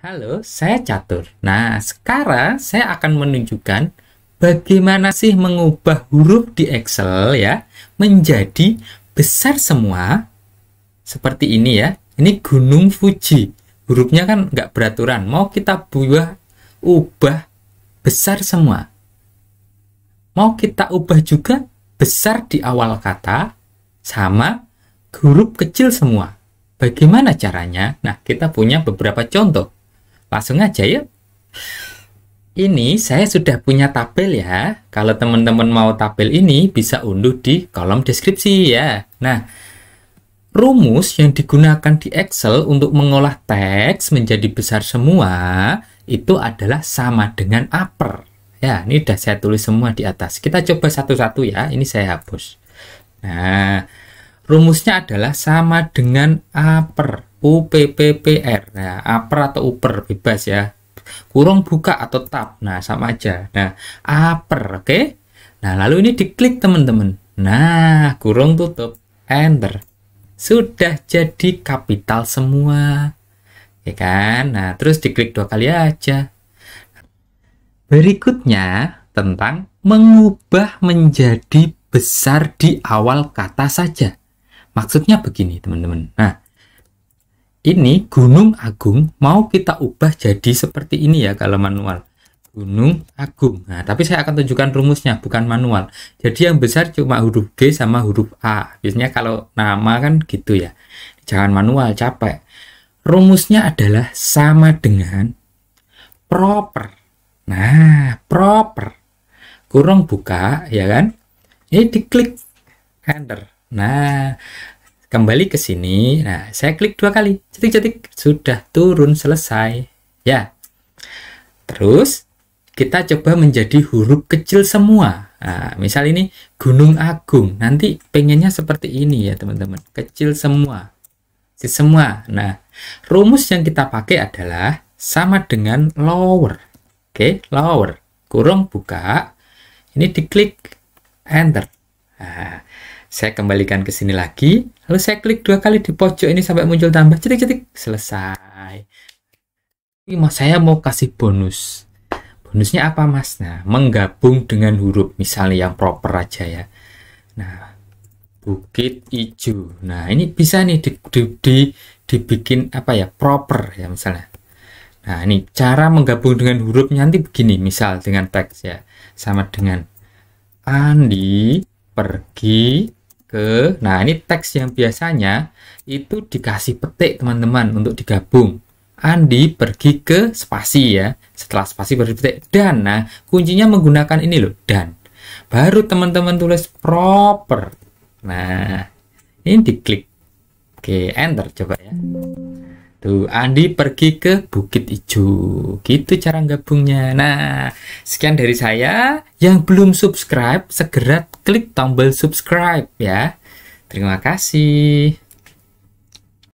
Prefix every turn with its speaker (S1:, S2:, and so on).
S1: Halo, saya Catur. Nah, sekarang saya akan menunjukkan bagaimana sih mengubah huruf di Excel ya menjadi besar semua seperti ini ya. Ini Gunung Fuji. Hurufnya kan nggak beraturan. Mau kita buah ubah besar semua. Mau kita ubah juga besar di awal kata sama huruf kecil semua. Bagaimana caranya? Nah, kita punya beberapa contoh. Langsung aja yuk. Ini saya sudah punya tabel ya. Kalau teman-teman mau tabel ini bisa unduh di kolom deskripsi ya. Nah, rumus yang digunakan di Excel untuk mengolah teks menjadi besar semua itu adalah sama dengan upper. Ya, ini sudah saya tulis semua di atas. Kita coba satu-satu ya. Ini saya hapus. Nah, rumusnya adalah sama dengan upper per UPPPR. Nah, A atau upper bebas ya. Kurung buka atau tab. Nah, sama aja. Nah, upper oke. Okay? Nah, lalu ini diklik teman-teman. Nah, kurung tutup. Enter. Sudah jadi kapital semua. Ya kan? Nah, terus diklik dua kali aja. Berikutnya tentang mengubah menjadi besar di awal kata saja. Maksudnya begini, teman-teman. Nah, ini Gunung Agung mau kita ubah jadi seperti ini ya kalau manual. Gunung Agung. Nah, tapi saya akan tunjukkan rumusnya, bukan manual. Jadi yang besar cuma huruf G sama huruf A. Biasanya kalau nama kan gitu ya. Jangan manual, capek. Rumusnya adalah sama dengan proper. Nah, proper. Kurung buka, ya kan? Ini diklik enter. Nah, kembali ke sini. Nah, saya klik dua kali. Cetik-cetik. Sudah turun selesai. Ya. Terus, kita coba menjadi huruf kecil semua. Nah, misal ini Gunung Agung. Nanti pengennya seperti ini ya, teman-teman. Kecil semua. si semua. Nah, rumus yang kita pakai adalah sama dengan lower. Oke, lower. Kurung buka. Ini diklik enter. Nah, saya kembalikan ke sini lagi, lalu saya klik dua kali di pojok ini sampai muncul tambah cetik-cetik, selesai. Ini mas saya mau kasih bonus. Bonusnya apa mas? Nah, menggabung dengan huruf misalnya yang proper aja ya. Nah, bukit hijau. Nah, ini bisa nih di, di, di, dibikin apa ya proper ya misalnya. Nah, ini cara menggabung dengan hurufnya nanti begini, misal dengan teks ya, sama dengan Andi pergi ke nah ini teks yang biasanya itu dikasih petik teman-teman untuk digabung Andi pergi ke spasi ya setelah spasi baru petik dan nah kuncinya menggunakan ini loh dan baru teman-teman tulis proper nah ini diklik oke enter coba ya Tuh, Andi pergi ke Bukit Ijo. Gitu cara gabungnya. Nah, sekian dari saya. Yang belum subscribe, segera klik tombol subscribe ya. Terima kasih.